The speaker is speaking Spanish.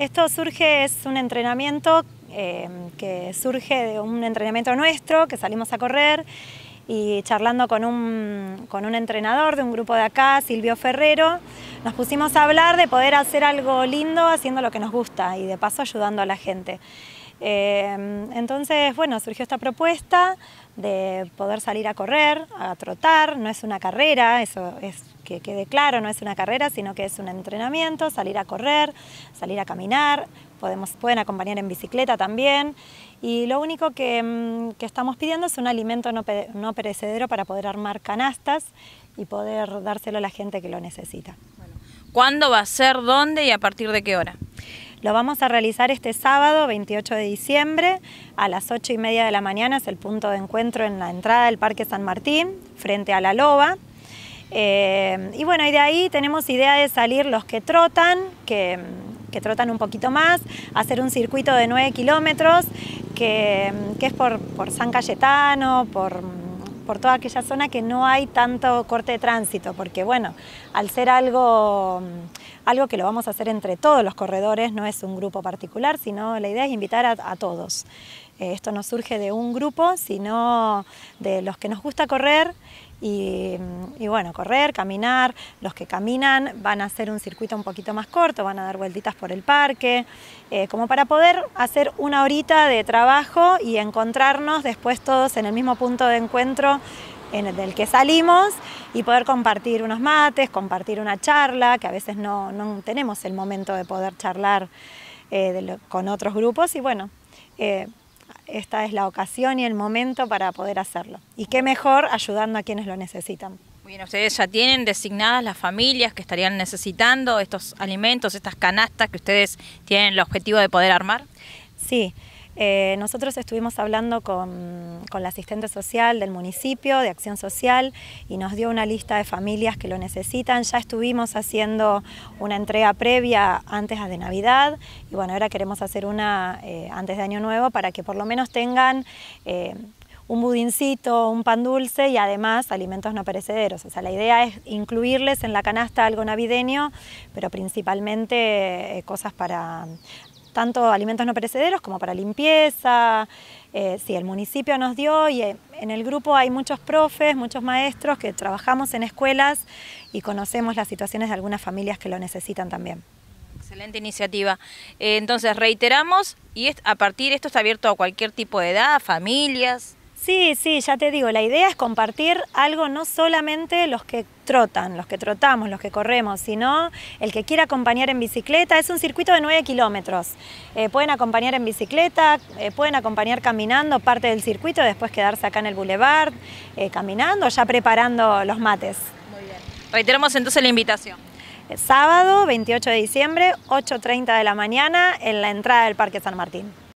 Esto surge, es un entrenamiento em, que surge de un entrenamiento nuestro, que salimos a correr y charlando con un entrenador de un grupo de acá, Silvio Ferrero, nos pusimos a hablar de poder hacer algo lindo haciendo lo que nos gusta y de paso ayudando a la gente. Em, entonces, bueno, surgió esta propuesta de poder salir a correr, a trotar, no es una carrera, eso es que quede claro, no es una carrera, sino que es un entrenamiento, salir a correr, salir a caminar, podemos, pueden acompañar en bicicleta también. Y lo único que, em, estamos pidiendo es un alimento no, perecedero para poder armar canastas y poder dárselo a la gente que lo necesita. ¿Cuándo va a ser? ¿Dónde? ¿Y a partir de qué hora? Lo vamos a realizar este sábado, 28 de diciembre, a las 8 y media de la mañana, es el punto de encuentro en la entrada del Parque San Martín, frente a la Loba. Eh, y bueno, y de ahí tenemos idea de salir los que trotan, que, trotan un poquito más, hacer un circuito de 9 kilómetros, que, es por San Cayetano, por por toda aquella zona que no hay tanto corte de tránsito, porque bueno, al ser algo, mm, algo que lo vamos a hacer entre todos los corredores, no es un grupo particular, sino la idea es invitar a, todos. Eh, esto no surge de un grupo, sino de los que nos gusta correr y, bueno, correr, caminar, los que caminan van a hacer un circuito un poquito más corto, van a dar vueltitas por el parque, eh, como para poder hacer una horita de trabajo y encontrarnos después todos en el mismo punto de encuentro del que salimos y poder compartir unos mates, compartir una charla, que a veces no, tenemos el momento de poder charlar eh, con otros grupos y bueno, eh, esta es la ocasión y el momento para poder hacerlo. Y qué mejor ayudando a quienes lo necesitan. Bien, ustedes ya tienen designadas las familias que estarían necesitando estos alimentos, estas canastas que ustedes tienen el objetivo de poder armar. Sí, eh, nosotros estuvimos hablando con, la asistente social del municipio, de Acción Social, y nos dio una lista de familias que lo necesitan. Ya estuvimos haciendo una entrega previa antes de Navidad y bueno, ahora queremos hacer una eh, antes de Año Nuevo para que por lo menos tengan... Eh, un budincito, un pan dulce y además alimentos no perecederos. O sea, la idea es incluirles en la canasta algo navideño, pero principalmente cosas para tanto alimentos no perecederos como para limpieza. Eh, si el municipio nos dio y eh, en el grupo hay muchos profes, muchos maestros que trabajamos en escuelas y conocemos las situaciones de algunas familias que lo necesitan también. Excelente iniciativa. Eh, entonces, reiteramos, y a partir de esto está abierto a cualquier tipo de edad, familias. Sí, sí, ya te digo, la idea es compartir algo no solamente los que trotan, los que trotamos, los que corremos, sino el que quiera acompañar en bicicleta. Es un circuito de 9 kilómetros. Eh, pueden acompañar en bicicleta, eh, pueden acompañar caminando parte del circuito, después quedarse acá en el boulevard, eh, caminando, ya preparando los mates. Muy bien. Reiteramos entonces la invitación. sábado 28 de diciembre, 8.30 de la mañana, en la entrada del Parque San Martín.